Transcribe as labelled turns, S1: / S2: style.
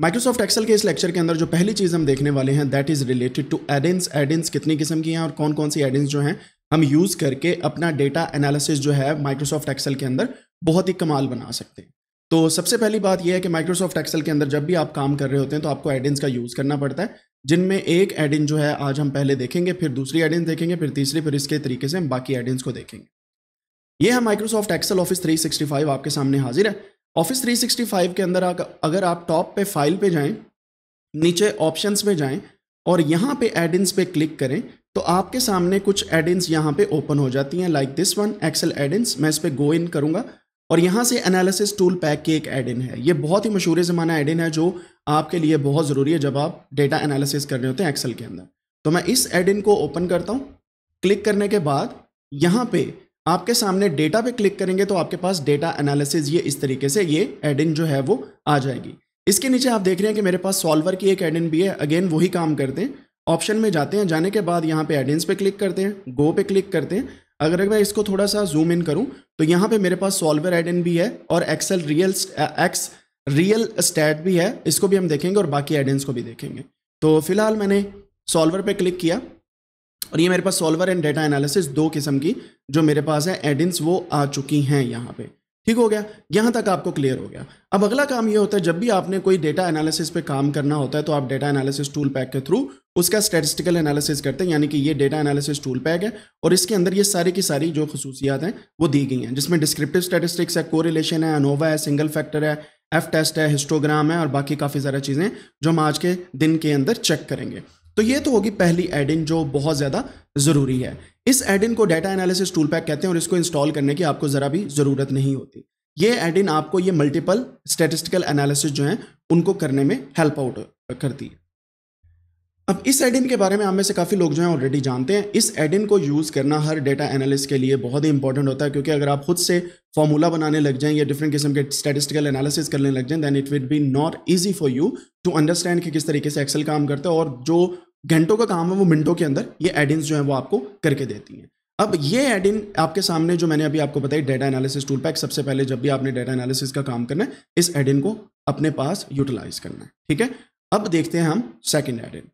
S1: Microsoft Excel के इस lecture के अंदर जो पहली चीज़ हम देखने वाले हैं that is related to add ins add ins कितनी किस्म की हैं और कौन कौन सी एडेंस जो हैं हम यूज़ करके अपना डेटा एनालिसिस जो है माइक्रोसॉफ्ट एक्सेल के अंदर बहुत ही कमाल बना सकते हैं तो सबसे पहली बात यह है कि माइक्रोसॉफ्ट एक्सेल के अंदर जब भी आप काम कर रहे होते हैं तो आपको एडेंस का यूज़ करना पड़ता है जिनमें एक एडिन जो है आज हम पहले देखेंगे फिर दूसरी एडेंस देखेंगे फिर तीसरी फिर इसके तरीके से हम बाकी एडेंस को देखेंगे ये है माइक्रोसॉफ्ट एक्सेल ऑफिस 365 आपके सामने हाजिर है ऑफिस 365 के अंदर अगर आप टॉप पे फाइल पे जाएं नीचे ऑप्शंस पे जाएं और यहाँ पे एडिंस पे क्लिक करें तो आपके सामने कुछ एडिंस यहाँ पे ओपन हो जाती हैं like this one Excel add ins मैं इस पर गो इन करूँगा और यहाँ से एनालिसिस टूल पैक की एक एडिन है ये बहुत ही मशहूर ज़माना एडिन है जो आपके लिए बहुत ज़रूरी है जब आप डेटा एनालिसिस कर रहे होते हैं एक्सेल के अंदर तो मैं इस एडिन को ओपन करता हूँ क्लिक करने के बाद यहाँ पे आपके सामने डेटा पे क्लिक करेंगे तो आपके पास डेटा एनालिसिस ये इस तरीके से ये एडिन जो है वो आ जाएगी इसके नीचे आप देख रहे हैं कि मेरे पास सॉल्वर की एक एडिन भी है अगेन वही काम करते हैं ऑप्शन में जाते हैं जाने के बाद यहाँ पे एडिन्स पे क्लिक करते हैं गो पे क्लिक करते हैं अगर मैं इसको थोड़ा सा जूम इन करूँ तो यहाँ पर मेरे पास सॉल्वर एड इन भी है और Excel real X real stat भी है इसको भी हम देखेंगे और बाकी एडिन्स को भी देखेंगे तो फिलहाल मैंने सॉल्वर पर क्लिक किया और ये मेरे पास सॉल्वर एंड डेटा एनालिसिस दो किस्म की जो मेरे पास है एडिंस वो आ चुकी हैं यहाँ पे ठीक हो गया यहाँ तक आपको क्लियर हो गया अब अगला काम ये होता है जब भी आपने कोई डेटा एनालिसिस पे काम करना होता है तो आप डेटा एनालिसिस टूल पैक के थ्रू उसका स्टैटिस्टिकल एनालिसिस करते हैं यानी कि ये डेटा एनालिसिस टूल पैक है और इसके अंदर ये सारी की सारी जो खसूसियात हैं वो दी गई हैं जिसमें डिस्क्रिप्टिव स्टैटिस्टिक्स है रिलेशन है अनोवा है सिंगल फैक्टर है एफ टेस्ट है हिस्टोग्राम है और बाकी काफ़ी सारा चीज़ें जो हम आज के दिन के अंदर चेक करेंगे तो ये तो होगी पहली एडिन जो बहुत ज़्यादा ज़रूरी है इस एडिन को डाटा एनालिसिस टूल पैक कहते हैं और इसको इंस्टॉल करने की आपको ज़रा भी ज़रूरत नहीं होती ये एडिन आपको ये मल्टीपल स्टेटिस्टिकल एनालिसिस जो हैं उनको करने में हेल्प आउट करती है अब इस एडिन के बारे में हम में से काफ़ी लोग जो हैं ऑलरेडी जानते हैं इस एडिन को यूज़ करना हर डेटा एनालिस्ट के लिए बहुत ही इंपॉर्टेंट होता है क्योंकि अगर आप खुद से फॉर्मूला बनाने लग जाएं या डिफरेंट किस्म के स्टेटिस्टिकल एनालिसिस करने लग जाएं then it will be not easy for you to understand कि किस तरीके से एक्सल काम करते हैं और जो घंटों का काम है वो मिनटों के अंदर ये एडिन्स जो है वो आपको करके देती हैं अब ये एडिन आपके सामने जो मैंने अभी आपको बताई डेटा एनालिसिस टूल पैक सबसे पहले जब भी आपने डेटा एनालिसिस का काम करना है इस एडिन को अपने पास यूटिलाइज करना है ठीक है अब देखते हैं हम सेकेंड एडिन